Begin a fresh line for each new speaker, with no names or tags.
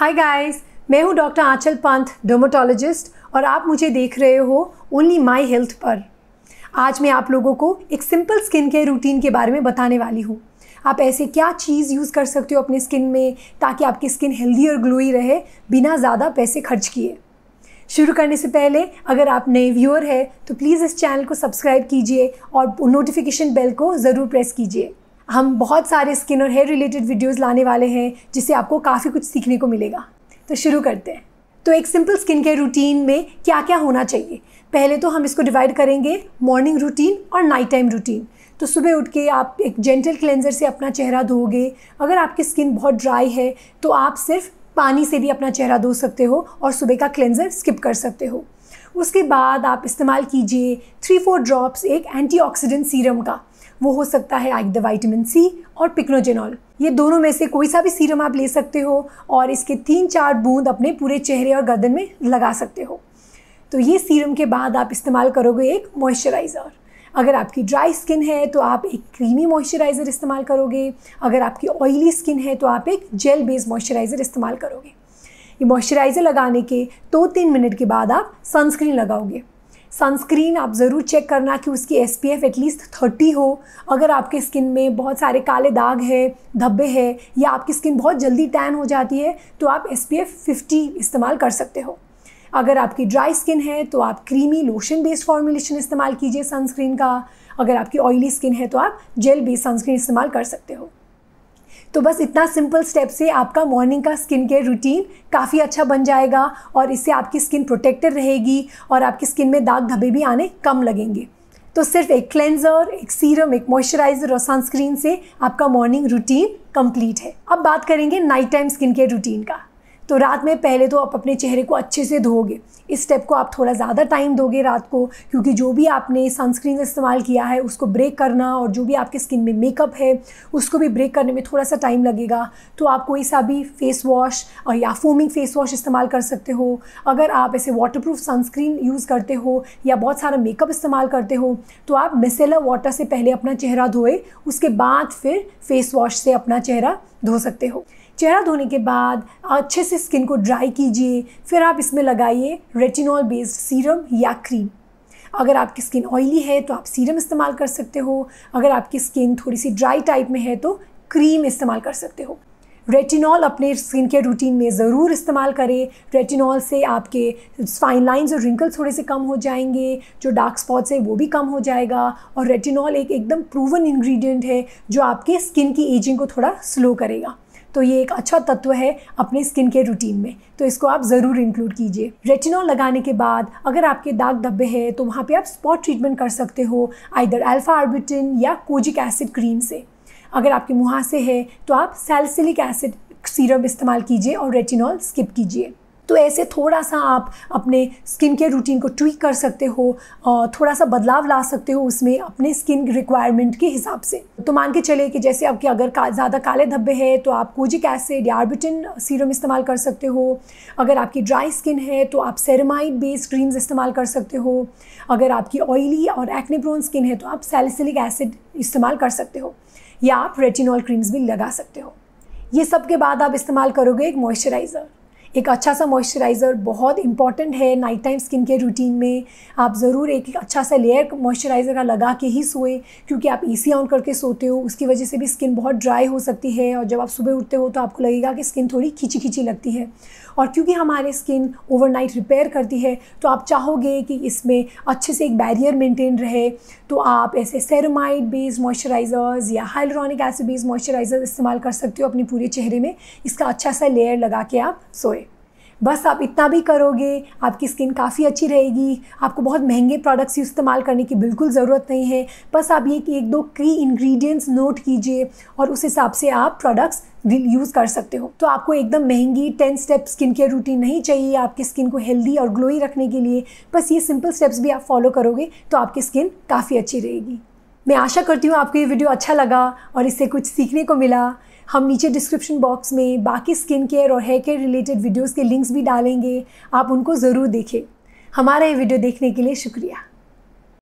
hi guys मैं हूं doctor आंचल Pant dermatologist और आप मुझे देख रहे हो ओनली माय हेल्थ पर आज मैं आप लोगों को एक सिंपल स्किन केयर रूटीन के बारे में बताने वाली हूँ आप ऐसे क्या चीज़ यूज़ कर सकते हो अपने स्किन में ताकि आपकी स्किन हेल्दी और ग्लोई रहे बिना ज़्यादा पैसे खर्च किए शुरू करने से पहले अगर आप नए व्यूअर हैं तो प्लीज़ इस चैनल को सब्सक्राइब कीजिए और नोटिफिकेशन बेल को ज़रूर प्रेस कीजिए हम बहुत सारे स्किन और हेयर रिलेटेड वीडियोस लाने वाले हैं जिससे आपको काफ़ी कुछ सीखने को मिलेगा तो शुरू करते हैं तो एक सिंपल स्किन केयर रूटीन में क्या क्या होना चाहिए पहले तो हम इसको डिवाइड करेंगे मॉर्निंग रूटीन और नाइट टाइम रूटीन तो सुबह उठ के आप एक जेंटल क्लेंजर से अपना चेहरा धोगे अगर आपकी स्किन बहुत ड्राई है तो आप सिर्फ पानी से भी अपना चेहरा धो सकते हो और सुबह का क्लेंजर स्किप कर सकते हो उसके बाद आप इस्तेमाल कीजिए थ्री फोर ड्रॉप्स एक एंटीऑक्सीडेंट सीरम का वो हो सकता है आइक द वाइटामिन सी और पिक्नोजेनॉल ये दोनों में से कोई सा भी सीरम आप ले सकते हो और इसके तीन चार बूंद अपने पूरे चेहरे और गर्दन में लगा सकते हो तो ये सीरम के बाद आप इस्तेमाल करोगे एक मॉइस्चराइज़र अगर आपकी ड्राई स्किन है तो आप एक क्रीमी मॉइस्चराइज़र इस्तेमाल करोगे अगर आपकी ऑयली स्किन है तो आप एक जेल बेस्ड मॉइस्चराइज़र इस्तेमाल करोगे ये मॉइस्चराइज़र लगाने के दो तो तीन मिनट के बाद आप सनस्क्रीन लगाओगे सनस्क्रीन आप ज़रूर चेक करना कि उसकी S P F at least thirty हो अगर आपके स्किन में बहुत सारे काले दाग है धब्बे हैं या आपकी स्किन बहुत जल्दी टैन हो जाती है तो आप एस पी एफ फिफ्टी इस्तेमाल कर सकते हो अगर आपकी ड्राई स्किन है तो आप क्रीमी लोशन बेस्ड फॉर्मुलेशन इस्तेमाल कीजिए सनस्क्रीन का अगर आपकी ऑयली स्किन है तो आप जेल बेस्ड सनस्क्रीन इस्तेमाल कर सकते हो तो बस इतना सिंपल स्टेप से आपका मॉर्निंग का स्किन केयर रूटीन काफ़ी अच्छा बन जाएगा और इससे आपकी स्किन प्रोटेक्टेड रहेगी और आपकी स्किन में दाग धब्बे भी आने कम लगेंगे तो सिर्फ एक क्लेंजर एक सीरम एक मॉइस्चराइजर और सनस्क्रीन से आपका मॉर्निंग रूटीन कंप्लीट है अब बात करेंगे night time skin care routine का तो रात में पहले तो आप अपने चेहरे को अच्छे से धोगे इस स्टेप को आप थोड़ा ज़्यादा टाइम दोगे रात को क्योंकि जो भी आपने सनस्क्रीन इस्तेमाल किया है उसको ब्रेक करना और जो भी आपके स्किन में मेकअप है उसको भी ब्रेक करने में थोड़ा सा टाइम लगेगा तो आप कोई सा भी फेस वॉश और या फोमिंग फेस वॉश इस्तेमाल कर सकते हो अगर आप ऐसे वाटर सनस्क्रीन यूज़ करते हो या बहुत सारा मेकअप इस्तेमाल करते हो तो आप मिसेला वाटर से पहले अपना चेहरा धोए उसके बाद फिर फेस वॉश से अपना चेहरा धो सकते हो चेहरा धोने के बाद अच्छे से स्किन को ड्राई कीजिए फिर आप इसमें लगाइए रेटिनॉल बेस्ड सीरम या क्रीम अगर आपकी स्किन ऑयली है तो आप सीरम इस्तेमाल कर सकते हो अगर आपकी स्किन थोड़ी सी ड्राई टाइप में है तो क्रीम इस्तेमाल कर सकते हो रेटिनॉल अपने स्किन केयर रूटीन में ज़रूर इस्तेमाल करें रेटिनॉल से आपके फाइन लाइन्स और रिंकल्स थोड़े से कम हो जाएंगे जो डार्क स्पॉट्स है वो भी कम हो जाएगा और रेटिनॉल एक एकदम प्रूवन इंग्रेडिएंट है जो आपके स्किन की एजिंग को थोड़ा स्लो करेगा तो ये एक अच्छा तत्व है अपने स्किन के रूटीन में तो इसको आप ज़रूर इंक्लूड कीजिए रेटिनॉल लगाने के बाद अगर आपके दाग धब्बे हैं तो वहाँ पे आप स्पॉट ट्रीटमेंट कर सकते हो आइदर अल्फ़ा आर्बिटिन या कोजिक एसिड क्रीम से अगर आपके मुहासे है तो आप सेल्सिलिक एसिड सीरम इस्तेमाल कीजिए और रेटिनॉल स्किप कीजिए तो ऐसे थोड़ा सा आप अपने स्किन केयर रूटीन को ट्वीक कर सकते हो थोड़ा सा बदलाव ला सकते हो उसमें अपने स्किन रिक्वायरमेंट के हिसाब से तो मान के चले कि जैसे आपके अगर का, ज़्यादा काले धब्बे हैं तो आप कोजिक एसिड या आर्बिटिन सीरम इस्तेमाल कर सकते हो अगर आपकी ड्राई स्किन है तो आप सेरेमाइड बेस्ड क्रीम्स इस्तेमाल कर सकते हो अगर आपकी ऑयली और एक्नेब्रोन स्किन है तो आप सेलिसिलिक एसिड इस्तेमाल कर सकते हो या आप रेटिनॉल क्रीम्स भी लगा सकते हो ये सब के बाद आप इस्तेमाल करोगे एक मॉइस्चराइज़र एक अच्छा सा मॉइस्चराइज़र बहुत इंपॉर्टेंट है night time skin care routine में आप ज़रूर एक अच्छा सा लेयर मॉइस्चराइज़र का लगा के ही सोए क्योंकि आप ए ऑन करके सोते हो उसकी वजह से भी स्किन बहुत ड्राई हो सकती है और जब आप सुबह उठते हो तो आपको लगेगा कि स्किन थोड़ी खींची खींची लगती है और क्योंकि हमारे स्किन ओवरनाइट रिपेयर करती है तो आप चाहोगे कि इसमें अच्छे से एक बैरियर मेंटेन रहे तो आप ऐसे सेरोमाइड बेस्ड मॉइस्चराइज़र्स या हाइलरॉनिक एसिड बेस्ड मॉइस्चराइज़र इस्तेमाल कर सकते हो अपने पूरे चेहरे में इसका अच्छा सा लेयर लगा के आप सोए बस आप इतना भी करोगे आपकी स्किन काफ़ी अच्छी रहेगी आपको बहुत महंगे प्रोडक्ट्स इस्तेमाल करने की बिल्कुल ज़रूरत नहीं है बस आप ये कि एक दो की इंग्रेडिएंट्स नोट कीजिए और उस हिसाब से आप प्रोडक्ट्स यूज़ कर सकते हो तो आपको एकदम महंगी ten step skin care routine नहीं चाहिए आपकी स्किन को हेल्दी और ग्लोई रखने के लिए बस ये सिंपल स्टेप्स भी आप फॉलो करोगे तो आपकी स्किन काफ़ी अच्छी रहेगी मैं आशा करती हूँ आपको ये वीडियो अच्छा लगा और इससे कुछ सीखने को मिला हम नीचे डिस्क्रिप्शन बॉक्स में बाकी स्किन केयर और हेयर केयर रिलेटेड वीडियोज़ के लिंक्स भी डालेंगे आप उनको ज़रूर देखें हमारा ये वीडियो देखने के लिए शुक्रिया